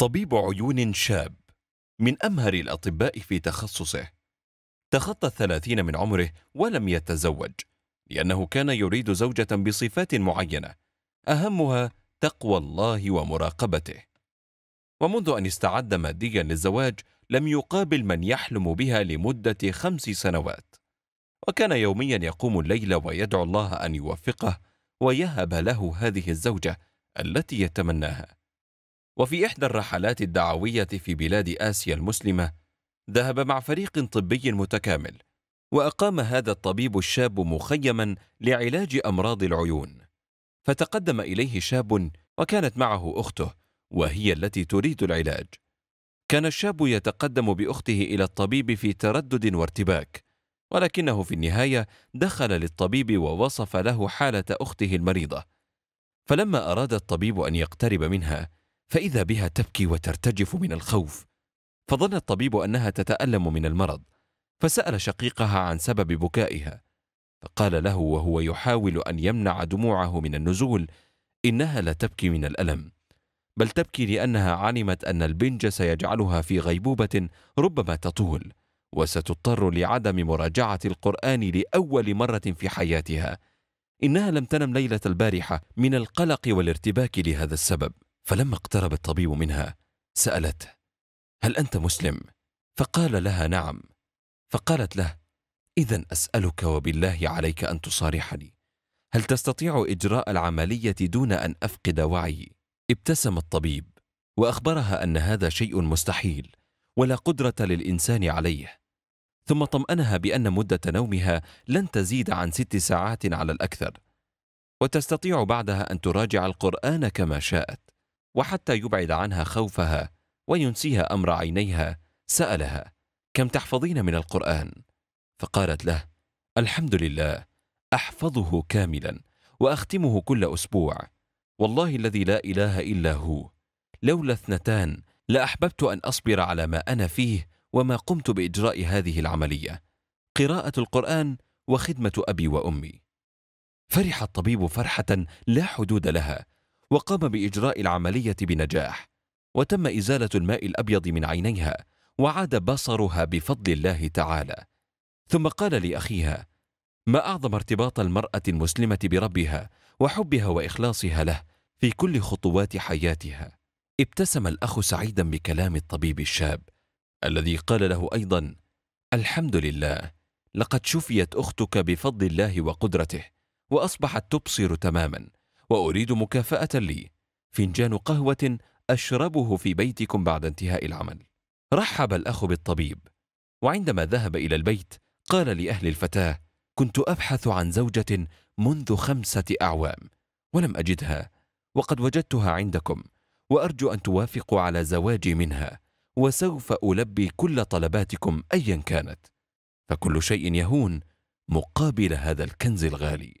طبيب عيون شاب من أمهر الأطباء في تخصصه تخطى الثلاثين من عمره ولم يتزوج لأنه كان يريد زوجة بصفات معينة أهمها تقوى الله ومراقبته ومنذ أن استعد ماديا للزواج لم يقابل من يحلم بها لمدة خمس سنوات وكان يوميا يقوم الليل ويدعو الله أن يوفقه ويهب له هذه الزوجة التي يتمناها وفي إحدى الرحلات الدعوية في بلاد آسيا المسلمة ذهب مع فريق طبي متكامل وأقام هذا الطبيب الشاب مخيما لعلاج أمراض العيون فتقدم إليه شاب وكانت معه أخته وهي التي تريد العلاج كان الشاب يتقدم بأخته إلى الطبيب في تردد وارتباك ولكنه في النهاية دخل للطبيب ووصف له حالة أخته المريضة فلما أراد الطبيب أن يقترب منها فإذا بها تبكي وترتجف من الخوف فظن الطبيب أنها تتألم من المرض فسأل شقيقها عن سبب بكائها فقال له وهو يحاول أن يمنع دموعه من النزول إنها لا تبكي من الألم بل تبكي لأنها علمت أن البنج سيجعلها في غيبوبة ربما تطول وستضطر لعدم مراجعة القرآن لأول مرة في حياتها إنها لم تنم ليلة البارحة من القلق والارتباك لهذا السبب فلما اقترب الطبيب منها سالته هل انت مسلم فقال لها نعم فقالت له اذا اسالك وبالله عليك ان تصارحني هل تستطيع اجراء العمليه دون ان افقد وعيي ابتسم الطبيب واخبرها ان هذا شيء مستحيل ولا قدره للانسان عليه ثم طمانها بان مده نومها لن تزيد عن ست ساعات على الاكثر وتستطيع بعدها ان تراجع القران كما شاءت وحتى يبعد عنها خوفها وينسيها امر عينيها سالها كم تحفظين من القران فقالت له الحمد لله احفظه كاملا واختمه كل اسبوع والله الذي لا اله الا هو لولا اثنتان لاحببت ان اصبر على ما انا فيه وما قمت باجراء هذه العمليه قراءه القران وخدمه ابي وامي فرح الطبيب فرحه لا حدود لها وقام بإجراء العملية بنجاح وتم إزالة الماء الأبيض من عينيها وعاد بصرها بفضل الله تعالى ثم قال لأخيها ما أعظم ارتباط المرأة المسلمة بربها وحبها وإخلاصها له في كل خطوات حياتها ابتسم الأخ سعيدا بكلام الطبيب الشاب الذي قال له أيضا الحمد لله لقد شفيت أختك بفضل الله وقدرته وأصبحت تبصر تماما وأريد مكافأة لي فنجان قهوة أشربه في بيتكم بعد انتهاء العمل رحب الأخ بالطبيب وعندما ذهب إلى البيت قال لأهل الفتاة كنت أبحث عن زوجة منذ خمسة أعوام ولم أجدها وقد وجدتها عندكم وأرجو أن توافقوا على زواجي منها وسوف ألبي كل طلباتكم أيا كانت فكل شيء يهون مقابل هذا الكنز الغالي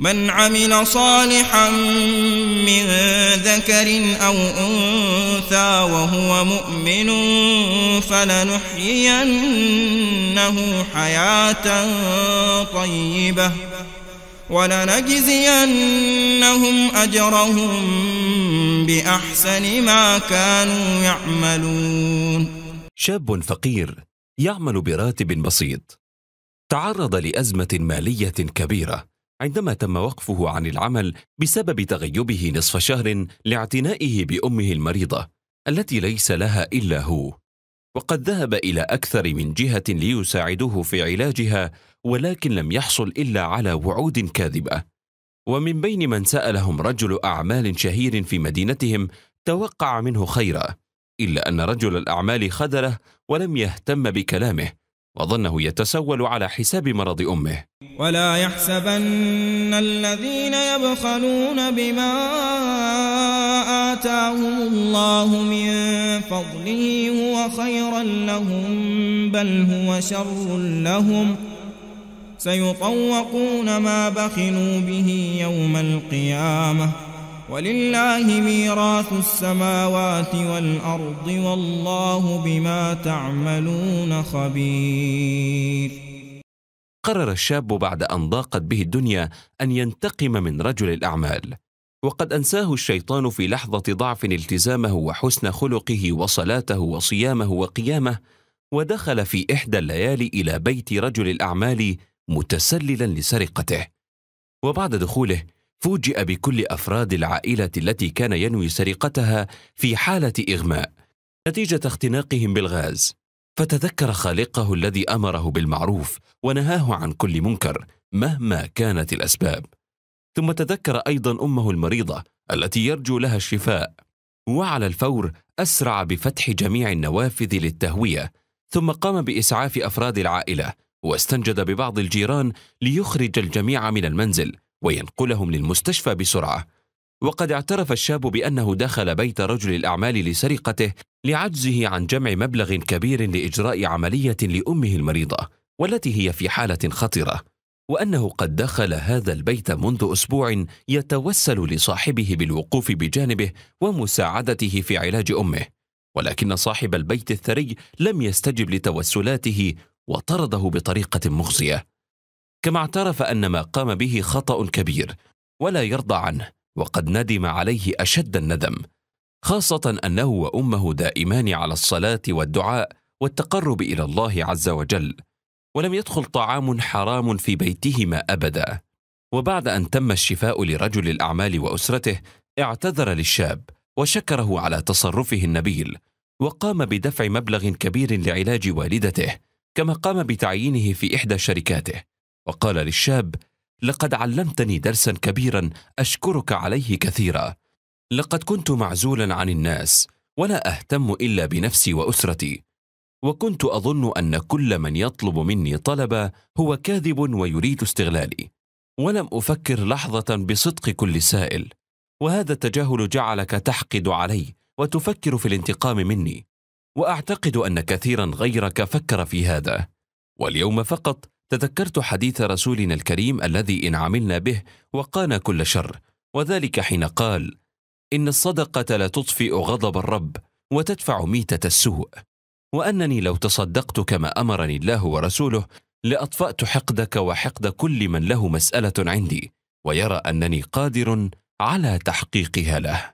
من عمل صالحا من ذكر أو أنثى وهو مؤمن فلنحيينه حياة طيبة ولنجزينهم أجرهم بأحسن ما كانوا يعملون شاب فقير يعمل براتب بسيط تعرض لأزمة مالية كبيرة عندما تم وقفه عن العمل بسبب تغيبه نصف شهر لاعتنائه بأمه المريضة التي ليس لها إلا هو وقد ذهب إلى أكثر من جهة ليساعدوه في علاجها ولكن لم يحصل إلا على وعود كاذبة ومن بين من سألهم رجل أعمال شهير في مدينتهم توقع منه خيرا إلا أن رجل الأعمال خذله ولم يهتم بكلامه وظنه يتسول على حساب مرض أمه ولا يحسبن الذين يبخلون بما آتاهم الله من فضله هو خيرا لهم بل هو شر لهم سيطوقون ما بخلوا به يوم القيامة ولله ميراث السماوات والأرض والله بما تعملون خبير قرر الشاب بعد أن ضاقت به الدنيا أن ينتقم من رجل الأعمال وقد أنساه الشيطان في لحظة ضعف التزامه وحسن خلقه وصلاته وصيامه وقيامه ودخل في إحدى الليالي إلى بيت رجل الأعمال متسللا لسرقته وبعد دخوله فوجئ بكل افراد العائله التي كان ينوي سرقتها في حاله اغماء نتيجه اختناقهم بالغاز فتذكر خالقه الذي امره بالمعروف ونهاه عن كل منكر مهما كانت الاسباب ثم تذكر ايضا امه المريضه التي يرجو لها الشفاء وعلى الفور اسرع بفتح جميع النوافذ للتهويه ثم قام باسعاف افراد العائله واستنجد ببعض الجيران ليخرج الجميع من المنزل وينقلهم للمستشفى بسرعه وقد اعترف الشاب بانه دخل بيت رجل الاعمال لسرقته لعجزه عن جمع مبلغ كبير لاجراء عمليه لامه المريضه والتي هي في حاله خطره وانه قد دخل هذا البيت منذ اسبوع يتوسل لصاحبه بالوقوف بجانبه ومساعدته في علاج امه ولكن صاحب البيت الثري لم يستجب لتوسلاته وطرده بطريقه مخزيه كما اعترف أن ما قام به خطأ كبير ولا يرضى عنه وقد ندم عليه أشد الندم خاصة أنه وأمه دائمان على الصلاة والدعاء والتقرب إلى الله عز وجل ولم يدخل طعام حرام في بيتهما أبدا وبعد أن تم الشفاء لرجل الأعمال وأسرته اعتذر للشاب وشكره على تصرفه النبيل وقام بدفع مبلغ كبير لعلاج والدته كما قام بتعيينه في إحدى شركاته وقال للشاب لقد علمتني درسا كبيرا اشكرك عليه كثيرا لقد كنت معزولا عن الناس ولا اهتم الا بنفسي واسرتي وكنت اظن ان كل من يطلب مني طلبا هو كاذب ويريد استغلالي ولم افكر لحظه بصدق كل سائل وهذا التجاهل جعلك تحقد علي وتفكر في الانتقام مني واعتقد ان كثيرا غيرك فكر في هذا واليوم فقط تذكرت حديث رسولنا الكريم الذي إن عملنا به وقانا كل شر وذلك حين قال إن الصدقة لا تطفئ غضب الرب وتدفع ميتة السوء وأنني لو تصدقت كما أمرني الله ورسوله لأطفأت حقدك وحقد كل من له مسألة عندي ويرى أنني قادر على تحقيقها له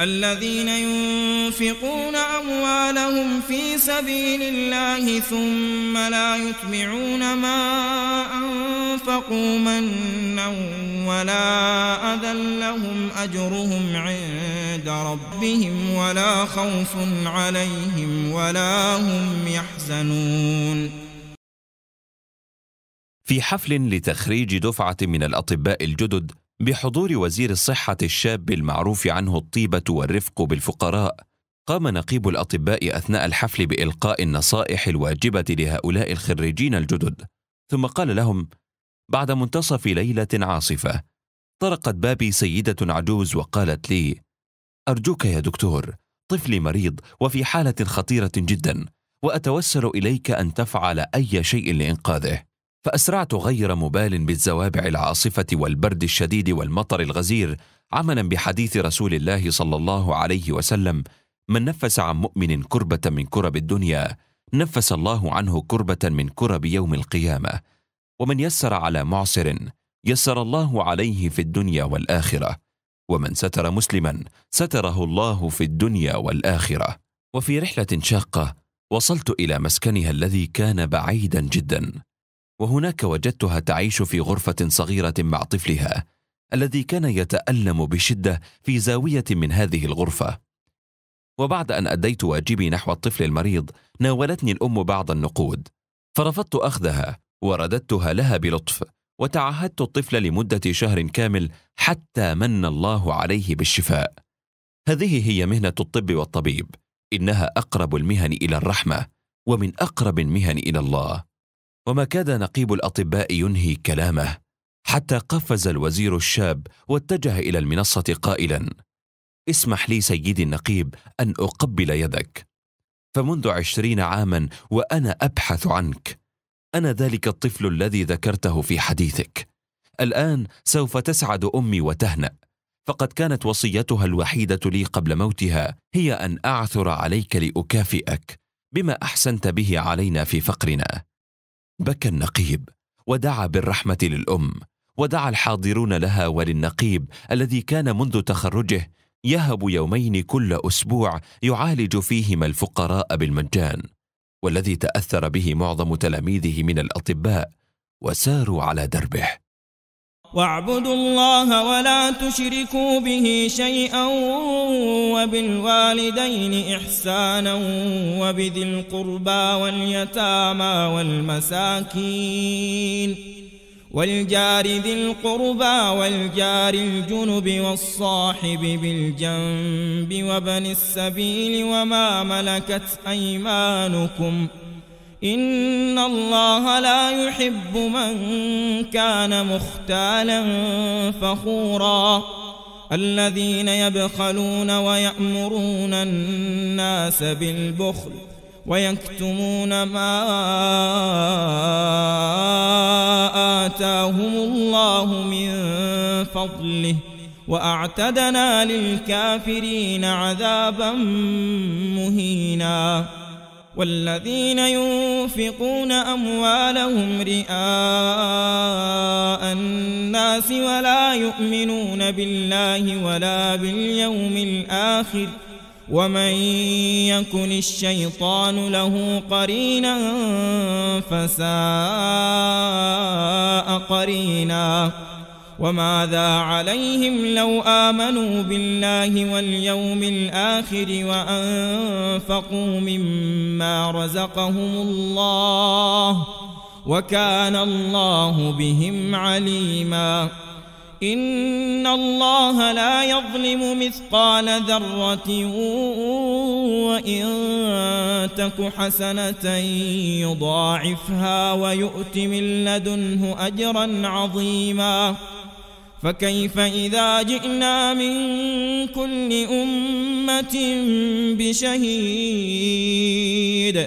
الذين ينفقون أموالهم في سبيل الله ثم لا يتبعون ما أنفقوا منا ولا أذى لهم أجرهم عند ربهم ولا خوف عليهم ولا هم يحزنون في حفل لتخريج دفعة من الأطباء الجدد بحضور وزير الصحة الشاب المعروف عنه الطيبة والرفق بالفقراء، قام نقيب الأطباء أثناء الحفل بإلقاء النصائح الواجبة لهؤلاء الخريجين الجدد، ثم قال لهم: بعد منتصف ليلة عاصفة، طرقت بابي سيدة عجوز وقالت لي: أرجوك يا دكتور، طفلي مريض وفي حالة خطيرة جدا، وأتوسل إليك أن تفعل أي شيء لإنقاذه. فأسرعت غير مبال بالزوابع العاصفة والبرد الشديد والمطر الغزير عملا بحديث رسول الله صلى الله عليه وسلم من نفس عن مؤمن كربة من كرب الدنيا نفس الله عنه كربة من كرب يوم القيامة ومن يسر على معسر يسر الله عليه في الدنيا والآخرة ومن ستر مسلما ستره الله في الدنيا والآخرة وفي رحلة شاقة وصلت إلى مسكنها الذي كان بعيدا جدا وهناك وجدتها تعيش في غرفة صغيرة مع طفلها الذي كان يتألم بشدة في زاوية من هذه الغرفة. وبعد أن أديت واجبي نحو الطفل المريض، ناولتني الأم بعض النقود، فرفضت أخذها ورددتها لها بلطف، وتعهدت الطفل لمدة شهر كامل حتى من الله عليه بالشفاء. هذه هي مهنة الطب والطبيب، إنها أقرب المهن إلى الرحمة، ومن أقرب المهن إلى الله. وما كاد نقيب الاطباء ينهي كلامه حتى قفز الوزير الشاب واتجه الى المنصه قائلا اسمح لي سيدي النقيب ان اقبل يدك فمنذ عشرين عاما وانا ابحث عنك انا ذلك الطفل الذي ذكرته في حديثك الان سوف تسعد امي وتهنا فقد كانت وصيتها الوحيده لي قبل موتها هي ان اعثر عليك لاكافئك بما احسنت به علينا في فقرنا بكى النقيب ودعا بالرحمه للام ودعا الحاضرون لها وللنقيب الذي كان منذ تخرجه يهب يومين كل اسبوع يعالج فيهما الفقراء بالمجان والذي تاثر به معظم تلاميذه من الاطباء وساروا على دربه واعبدوا الله ولا تشركوا به شيئا وبالوالدين إحسانا وبذي القربى واليتامى والمساكين والجار ذي القربى والجار الجنب والصاحب بالجنب وابن السبيل وما ملكت أيمانكم ۖ إن الله لا يحب من كان مختالا فخورا الذين يبخلون ويأمرون الناس بالبخل ويكتمون ما آتاهم الله من فضله وأعتدنا للكافرين عذابا مهيناً والذين ينفقون أموالهم رئاء الناس ولا يؤمنون بالله ولا باليوم الآخر ومن يكن الشيطان له قرينا فساء قريناً وماذا عليهم لو آمنوا بالله واليوم الآخر وأنفقوا مما رزقهم الله وكان الله بهم عليما إن الله لا يظلم مثقال ذرة وإن تك حسنة يضاعفها ويؤت من لدنه أجرا عظيماً فكيف إذا جئنا من كل أمة بشهيد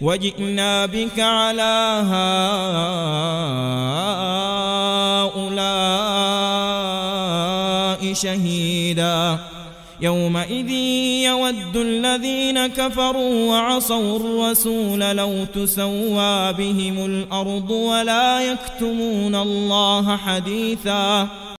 وجئنا بك على هؤلاء شهيدا يومئذ يود الذين كفروا وعصوا الرسول لو تسوى بهم الأرض ولا يكتمون الله حديثاً